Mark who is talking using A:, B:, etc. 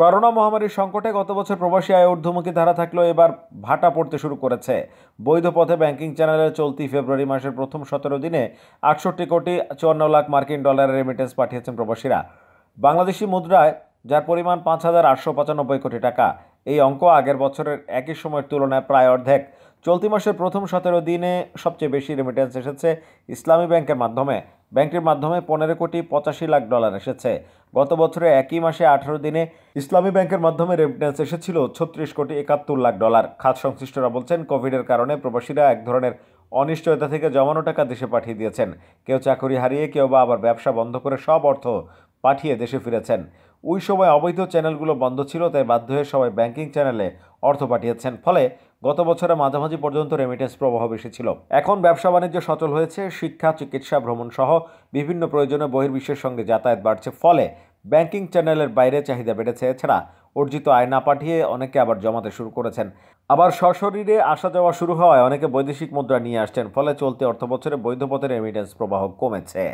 A: corona মহামারীর সংকটে গত বছর প্রবাসী আয় ঊর্ধ্বমুখী ধারা থাকলেও এবার ভাটা পড়তে শুরু করেছে বৈধ পথে ব্যাংকিং চ্যানেলে চলতি ফেব্রুয়ারি মাসের প্রথম সতেরো দিনে আটষট্টি কোটি চুয়ান্ন লাখ মার্কিন ডলারের রেমিটেন্স পাঠিয়েছেন প্রবাসীরা বাংলাদেশি মুদ্রায় যার পরিমাণ পাঁচ হাজার আটশো পঁচানব্বই কোটি টাকা এই অঙ্ক আগের বছরের একই সময়ের তুলনায় প্রায় অর্ধেক চলতি মাসের প্রথম সতেরো দিনে সবচেয়ে বেশি রেমিটেন্স এসেছে ইসলামী ব্যাংকের মাধ্যমে ব্যাংকটির মাধ্যমে পনেরো কোটি পঁচাশি লাখ ডলার এসেছে গত বছরে একই মাসে আঠারো দিনে ইসলামী ব্যাংকের মাধ্যমে রেমিটেন্স এসেছিল ছত্রিশ কোটি একাত্তর লাখ ডলার খাত সংশ্লিষ্টরা বলছেন কোভিডের কারণে প্রবাসীরা এক ধরনের অনিশ্চয়তা থেকে জমানো টাকা দেশে পাঠিয়ে দিয়েছেন কেউ চাকরি হারিয়ে কেউ বা আবার ব্যবসা বন্ধ করে সব অর্থ পাঠিয়ে দেশে ফিরেছেন ওই সময় অবৈধ চ্যানেলগুলো বন্ধ ছিল তাই বাধ্য হয়ে সবাই ব্যাংকিং চ্যানেলে অর্থ পাঠিয়েছেন ফলে গত বছরে মাঝামাঝি পর্যন্ত রেমিটেন্স প্রবাহ বেশি ছিল এখন ব্যবসা বাণিজ্য সচল হয়েছে শিক্ষা চিকিৎসা ভ্রমণ সহ বিভিন্ন প্রয়োজনে বহির্বিশ্বের সঙ্গে যাতায়াত বাড়ছে ফলে ব্যাংকিং চ্যানেলের বাইরে চাহিদা বেড়েছে এছাড়া অর্জিত আয় না পাঠিয়ে অনেকে আবার জমাতে শুরু করেছেন আবার সশরীরে আসা যাওয়া শুরু হওয়ায় অনেকে বৈদেশিক মুদ্রা নিয়ে আসছেন ফলে চলতি অর্থবছরে বৈধ পথের রেমিটেন্স প্রবাহ কমেছে